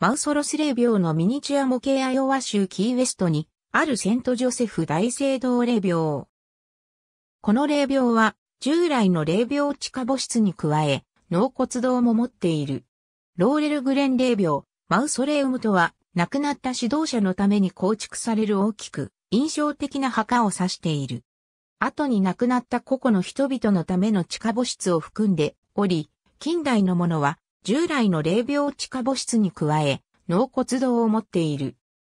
マウソロス霊廟のミニチュア模型アイオワ州キーウェストに、あるセントジョセフ大聖堂霊廟。この霊廟は、従来の霊廟地下墓室に加え、納骨堂も持っている。ローレルグレン霊廟、マウソレウムとは、亡くなった指導者のために構築される大きく、印象的な墓を指している。後に亡くなった個々の人々のための地下墓室を含んでおり、近代のものは従来の霊廟地下墓室に加え、納骨堂を持っている。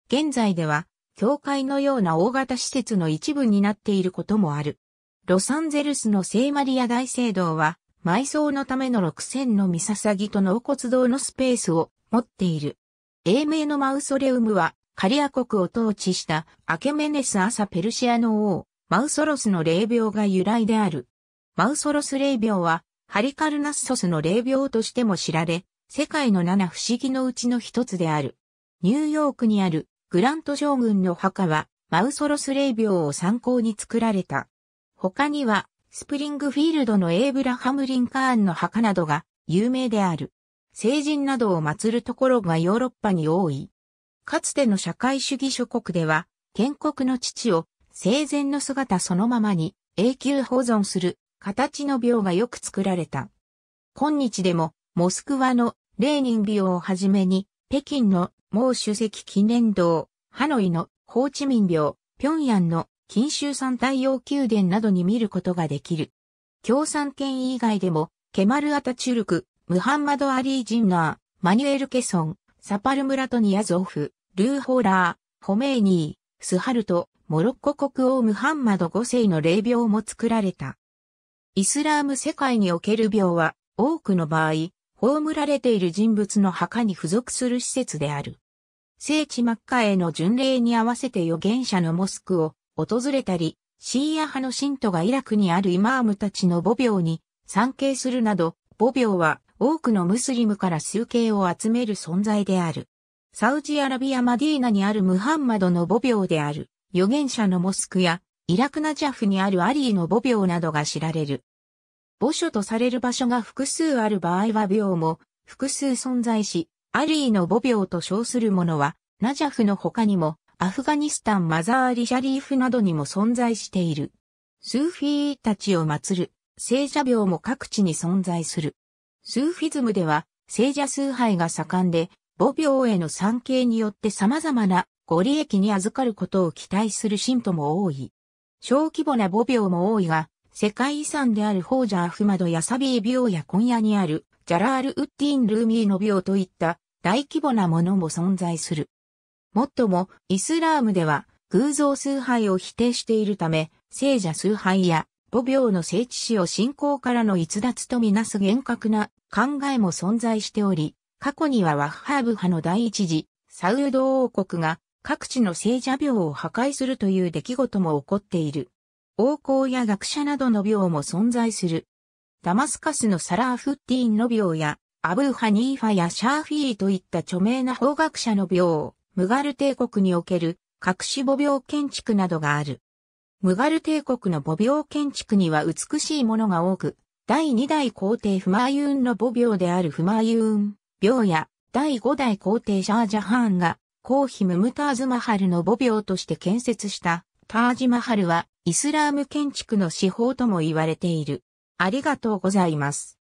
現在では、教会のような大型施設の一部になっていることもある。ロサンゼルスの聖マリア大聖堂は、埋葬のための6000のサギと納骨堂のスペースを持っている。英名のマウソレウムは、カリア国を統治したアケメネス朝ペルシアの王、マウソロスの霊廟が由来である。マウソロス霊廟は、ハリカルナッソスの霊廟としても知られ、世界の七不思議のうちの一つである。ニューヨークにあるグラント将軍の墓はマウソロス霊廟を参考に作られた。他にはスプリングフィールドのエイブラハム・リンカーンの墓などが有名である。聖人などを祀るところがヨーロッパに多い。かつての社会主義諸国では建国の父を生前の姿そのままに永久保存する形の廟がよく作られた。今日でも、モスクワのレーニン廟をはじめに、北京の毛主席記念堂、ハノイのホーチミン廟、平壌の金州山太陽宮殿などに見ることができる。共産圏以外でも、ケマル・アタチュルク、ムハンマド・アリー・ジンナー、マニュエル・ケソン、サパルムラトニアゾフ、ルーホーラー、ホメイニー、スハルト、モロッコ国王ムハンマド5世の霊廟も作られた。イスラーム世界における廟は、多くの場合、葬られている人物の墓に付属する施設である。聖地マッカへの巡礼に合わせて預言者のモスクを訪れたり、シーア派の信徒がイラクにあるイマームたちの母廟に参詣するなど、母廟は多くのムスリムから集計を集める存在である。サウジアラビアマディーナにあるムハンマドの母廟である預言者のモスクやイラクナジャフにあるアリーの母廟などが知られる。墓所とされる場所が複数ある場合は廟も複数存在し、アリーの母廟と称するものは、ナジャフの他にも、アフガニスタンマザーリシャリーフなどにも存在している。スーフィーたちを祀る、聖者廟も各地に存在する。スーフィズムでは、聖者崇拝が盛んで、母廟への参詣によって様々なご利益に預かることを期待する信徒も多い。小規模な母廟も多いが、世界遺産であるホージャーフマドやサビー廟や今夜にあるジャラール・ウッディン・ルーミーの廟といった大規模なものも存在する。もっとも、イスラームでは偶像崇拝を否定しているため、聖者崇拝や母廟の聖地史を信仰からの逸脱とみなす厳格な考えも存在しており、過去にはワッハーブ派の第一次、サウド王国が各地の聖者廟を破壊するという出来事も起こっている。王侯や学者などの廟も存在する。ダマスカスのサラーフッティーンの廟や、アブーハニーファやシャーフィーといった著名な法学者の廟、ムガル帝国における隠し母廟建築などがある。ムガル帝国の母廟建築には美しいものが多く、第2代皇帝フマーユーンの母廟であるフマーユーン、廟や第5代皇帝シャージャハーンが皇妃ムムターズマハルの母廟として建設したタージマハルはイスラーム建築の至宝とも言われている。ありがとうございます。